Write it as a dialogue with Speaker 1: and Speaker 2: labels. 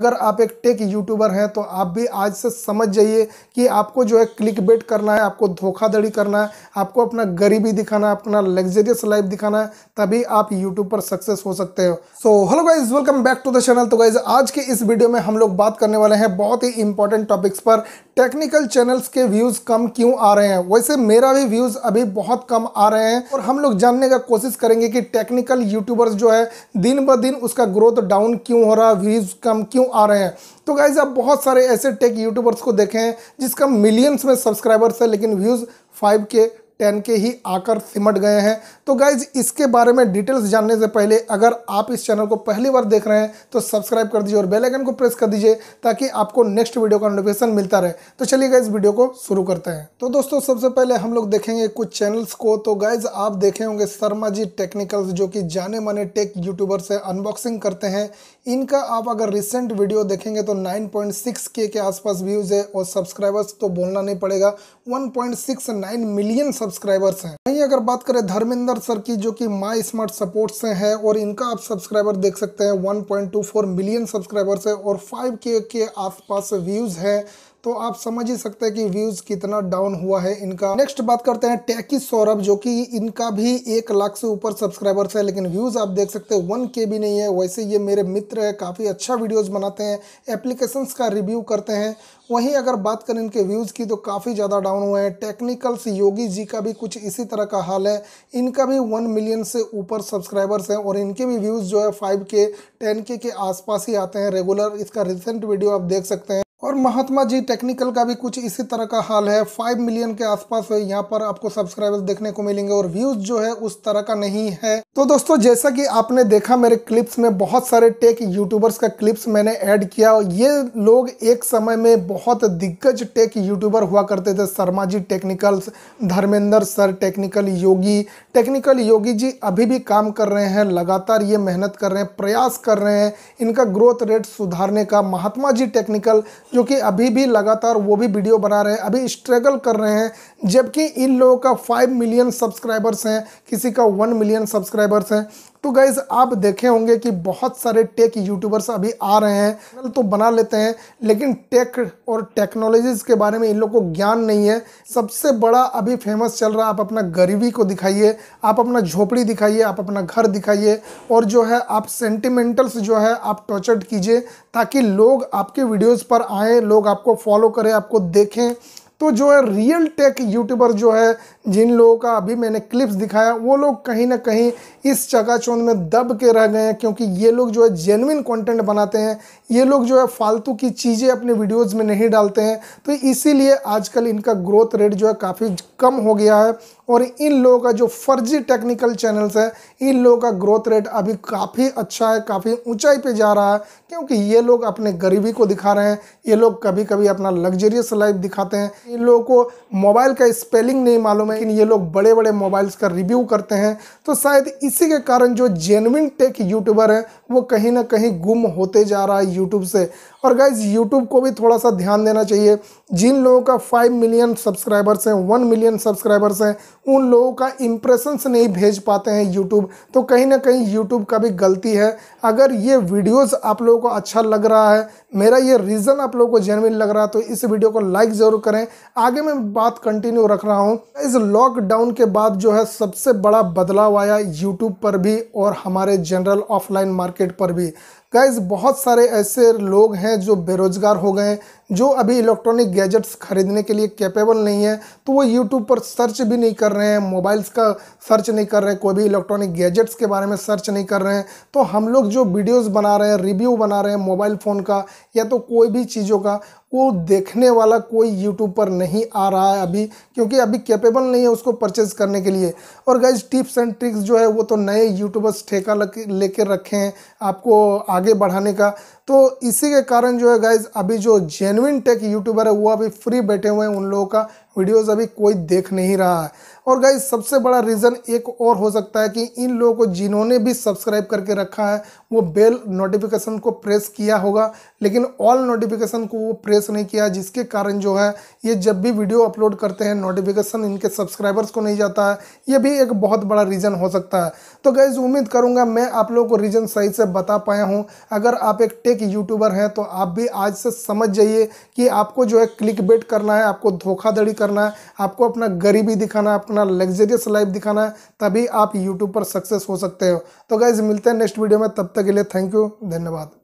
Speaker 1: अगर आप एक टेक यूट्यूबर हैं तो आप भी आज से समझ जाइए कि आपको जो है क्लिक बेट करना है आपको धोखाधड़ी करना है आपको अपना गरीबी दिखाना है अपना लग्जरियस लाइफ दिखाना है तभी आप यूट्यूब पर सक्सेस हो सकते हो so hello guys welcome back to the channel तो गाइज आज के इस वीडियो में हम लोग बात करने वाले हैं बहुत ही इंपॉर्टेंट टॉपिक्स पर टेक्निकल चैनल्स के व्यूज़ कम क्यों आ रहे हैं वैसे मेरा भी व्यूज़ अभी बहुत कम आ रहे हैं और हम लोग जानने का कोशिश करेंगे कि टेक्निकल यूट्यूबर्स जो है दिन ब दिन उसका ग्रोथ डाउन क्यों हो रहा है व्यूज़ कम क्यों आ रहे हैं तो गाइज आप बहुत सारे ऐसे टेक यूट्यूबर्स को देखें जिसका मिलियंस में सब्सक्राइबर्स है लेकिन व्यूज़ फाइव के टेन के ही आकर सिमट गए हैं तो गाइज इसके बारे में डिटेल्स जानने से पहले अगर आप इस चैनल को पहली बार देख रहे हैं तो सब्सक्राइब कर दीजिए और बेल आइकन को प्रेस कर दीजिए ताकि आपको नेक्स्ट वीडियो का नोटिफिकेशन मिलता रहे तो चलिए गाइज वीडियो को शुरू करते हैं तो दोस्तों सबसे पहले हम लोग देखेंगे कुछ चैनल्स को तो गाइज आप देखे होंगे शर्मा जी टेक्निकल्स जो कि जाने माने टेक यूट्यूबर से अनबॉक्सिंग करते हैं इनका आप अगर रिसेंट वीडियो देखेंगे तो 9.6 के के आसपास व्यूज़ है और सब्सक्राइबर्स तो बोलना नहीं पड़ेगा 1.69 मिलियन सब्सक्राइबर्स हैं वहीं अगर बात करें धर्मेंद्र सर की जो कि माई स्मार्ट सपोर्ट से है और इनका आप सब्सक्राइबर देख सकते हैं 1.24 मिलियन सब्सक्राइबर्स है और के के आसपास व्यूज़ है तो आप समझ ही सकते हैं कि व्यूज कितना डाउन हुआ है इनका नेक्स्ट बात करते हैं टैकी सौरभ जो कि इनका भी एक लाख से ऊपर सब्सक्राइबर्स है लेकिन व्यूज आप देख सकते हैं वन के भी नहीं है वैसे ये मेरे मित्र है काफ़ी अच्छा वीडियोज़ बनाते हैं एप्लीकेशंस का रिव्यू करते हैं वहीं अगर बात करें इनके व्यूज़ की तो काफ़ी ज़्यादा डाउन हुए हैं टेक्निकल्स योगी जी का भी कुछ इसी तरह का हाल है इनका भी वन मिलियन से ऊपर सब्सक्राइबर्स हैं और इनके भी व्यूज़ जो है फाइव के टेन के आसपास ही आते हैं रेगुलर इसका रिसेंट वीडियो आप देख सकते हैं और महात्मा जी टेक्निकल का भी कुछ इसी तरह का हाल है फाइव मिलियन के आसपास है यहाँ पर आपको सब्सक्राइबर्स देखने को मिलेंगे और व्यूज जो है उस तरह का नहीं है तो दोस्तों जैसा कि आपने देखा मेरे क्लिप्स में बहुत सारे टेक यूट्यूबर्स का क्लिप्स मैंने ऐड किया ये लोग एक समय में बहुत दिग्गज टेक यूट्यूबर हुआ करते थे Sharma ji technicals Dharmendra sir technical Yogi technical Yogi ji अभी भी काम कर रहे हैं लगातार ये मेहनत कर रहे हैं प्रयास कर रहे हैं इनका ग्रोथ रेट सुधारने का महात्मा जी टेक्निकल जो कि अभी भी लगातार वो भी वीडियो बना रहे हैं अभी स्ट्रगल कर रहे हैं जबकि इन लोगों का फाइव मिलियन सब्सक्राइबर्स हैं किसी का वन मिलियन सब्सक्राइबर्स हैं तो गाइज आप देखे होंगे कि बहुत सारे टेक यूट्यूबर्स अभी आ रहे हैं चैनल तो बना लेते हैं लेकिन टेक और टेक्नोलॉजीज़ के बारे में इन लोग को ज्ञान नहीं है सबसे बड़ा अभी फेमस चल रहा आप अपना गरीबी को दिखाइए आप अपना झोपड़ी दिखाइए आप अपना घर दिखाइए और जो है आप सेंटिमेंटल्स जो है आप टॉर्चर्ड कीजिए ताकि लोग आपके वीडियोज़ पर आएँ लोग आपको फॉलो करें आपको देखें तो जो है रियल टेक यूट्यूबर जो है जिन लोगों का अभी मैंने क्लिप्स दिखाया वो लोग कहीं ना कहीं इस चकाचौंध में दब के रह गए हैं क्योंकि ये लोग जो है जेनविन कंटेंट बनाते हैं ये लोग जो है फालतू की चीज़ें अपने वीडियोस में नहीं डालते हैं तो इसीलिए आजकल इनका ग्रोथ रेट जो है काफ़ी कम हो गया है और इन लोगों का जो फर्जी टेक्निकल चैनल्स है इन लोगों का ग्रोथ रेट अभी काफ़ी अच्छा है काफ़ी ऊंचाई पे जा रहा है क्योंकि ये लोग अपने गरीबी को दिखा रहे हैं ये लोग कभी कभी अपना लग्जरियस लाइफ दिखाते हैं इन लोगों को मोबाइल का स्पेलिंग नहीं मालूम है लेकिन ये लोग बड़े बड़े मोबाइल्स का रिव्यू करते हैं तो शायद इसी के कारण जो जेनविन टेक यूट्यूबर हैं वो कहीं ना कहीं गुम होते जा रहा है यूट्यूब से और गाइज यूट्यूब को भी थोड़ा सा ध्यान देना चाहिए जिन लोगों का फाइव मिलियन सब्सक्राइबर्स हैं वन मिलियन सब्सक्राइबर्स हैं उन लोगों का इम्प्रेशंस नहीं भेज पाते हैं यूट्यूब तो कहीं ना कहीं यूट्यूब का भी गलती है अगर ये वीडियोस आप लोगों को अच्छा लग रहा है मेरा ये रीज़न आप लोगों को जेनविन लग रहा है तो इस वीडियो को लाइक ज़रूर करें आगे मैं बात कंटिन्यू रख रहा हूँ इस लॉकडाउन के बाद जो है सबसे बड़ा बदलाव आया यूट्यूब पर भी और हमारे जनरल ऑफलाइन मार्केट पर भी गाइज बहुत सारे ऐसे लोग हैं जो बेरोज़गार हो गए जो अभी इलेक्ट्रॉनिक गैजेट्स खरीदने के लिए कैपेबल नहीं है तो वो यूट्यूब पर सर्च भी नहीं कर रहे हैं मोबाइल्स का सर्च नहीं कर रहे हैं कोई भी इलेक्ट्रॉनिक गैजेट्स के बारे में सर्च नहीं कर रहे हैं तो हम लोग जो वीडियोज़ बना रहे हैं रिव्यू बना रहे हैं मोबाइल फ़ोन का या तो कोई भी चीज़ों का वो देखने वाला कोई यूट्यूब पर नहीं आ रहा है अभी क्योंकि अभी कैपेबल नहीं है उसको परचेज करने के लिए और गाइज टिप्स एंड ट्रिक्स जो है वो तो नए यूट्यूबर्स ठेका कर रखे हैं आपको आगे बढ़ाने का तो इसी के कारण जो है गाइज अभी जो जेन जेनविन टेक यूट्यूबर है वो अभी फ्री बैठे हुए हैं उन लोगों का वीडियोस अभी कोई देख नहीं रहा है और गाइज सबसे बड़ा रीज़न एक और हो सकता है कि इन लोगों को जिन्होंने भी सब्सक्राइब करके रखा है वो बेल नोटिफिकेशन को प्रेस किया होगा लेकिन ऑल नोटिफिकेशन को वो प्रेस नहीं किया जिसके कारण जो है ये जब भी वीडियो अपलोड करते हैं नोटिफिकेशन इनके सब्सक्राइबर्स को नहीं जाता है ये भी एक बहुत बड़ा रीज़न हो सकता है तो गाइज़ उम्मीद करूँगा मैं आप लोगों को रीज़न सही से बता पाया हूँ अगर आप एक टेक यूट्यूबर हैं तो आप भी आज से समझ जाइए कि आपको जो है क्लिक बेट करना है आपको धोखाधड़ी करना है आपको अपना गरीबी दिखाना है अपना लग्जरियस लाइफ दिखाना है तभी आप यूट्यूब पर सक्सेस हो सकते हो तो गाइज मिलते हैं नेक्स्ट वीडियो में तब तक के लिए थैंक यू धन्यवाद